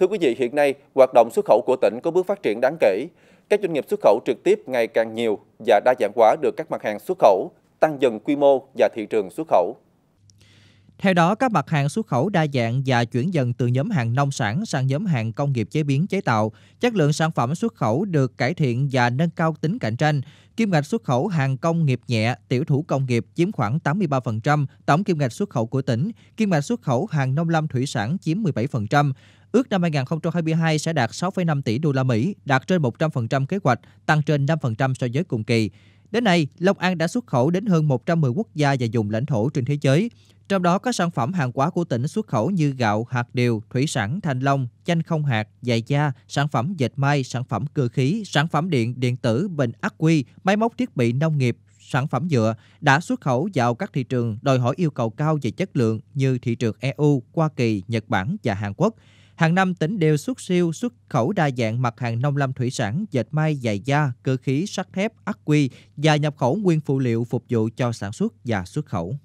Thưa quý vị, hiện nay hoạt động xuất khẩu của tỉnh có bước phát triển đáng kể. Các doanh nghiệp xuất khẩu trực tiếp ngày càng nhiều và đa dạng hóa được các mặt hàng xuất khẩu, tăng dần quy mô và thị trường xuất khẩu. Theo đó, các mặt hàng xuất khẩu đa dạng và chuyển dần từ nhóm hàng nông sản sang nhóm hàng công nghiệp chế biến chế tạo. Chất lượng sản phẩm xuất khẩu được cải thiện và nâng cao tính cạnh tranh. Kim ngạch xuất khẩu hàng công nghiệp nhẹ, tiểu thủ công nghiệp chiếm khoảng 83% tổng kim ngạch xuất khẩu của tỉnh. Kim ngạch xuất khẩu hàng nông lâm thủy sản chiếm 17%. Ước năm 2022 sẽ đạt 6,5 tỷ đô la Mỹ, đạt trên 100% kế hoạch, tăng trên 5% so với cùng kỳ. Đến nay, Long An đã xuất khẩu đến hơn 110 quốc gia và vùng lãnh thổ trên thế giới, trong đó có sản phẩm hàng hóa của tỉnh xuất khẩu như gạo, hạt điều, thủy sản, thanh long, chanh không hạt, giày da, sản phẩm dệt may, sản phẩm cơ khí, sản phẩm điện, điện tử, bình ắc quy, máy móc thiết bị nông nghiệp, sản phẩm nhựa đã xuất khẩu vào các thị trường đòi hỏi yêu cầu cao về chất lượng như thị trường EU, Hoa Kỳ, Nhật Bản và Hàn Quốc. Hàng năm tỉnh đều xuất siêu xuất khẩu đa dạng mặt hàng nông lâm thủy sản, dệt may, giày da, cơ khí, sắt thép, ắc quy và nhập khẩu nguyên phụ liệu phục vụ cho sản xuất và xuất khẩu.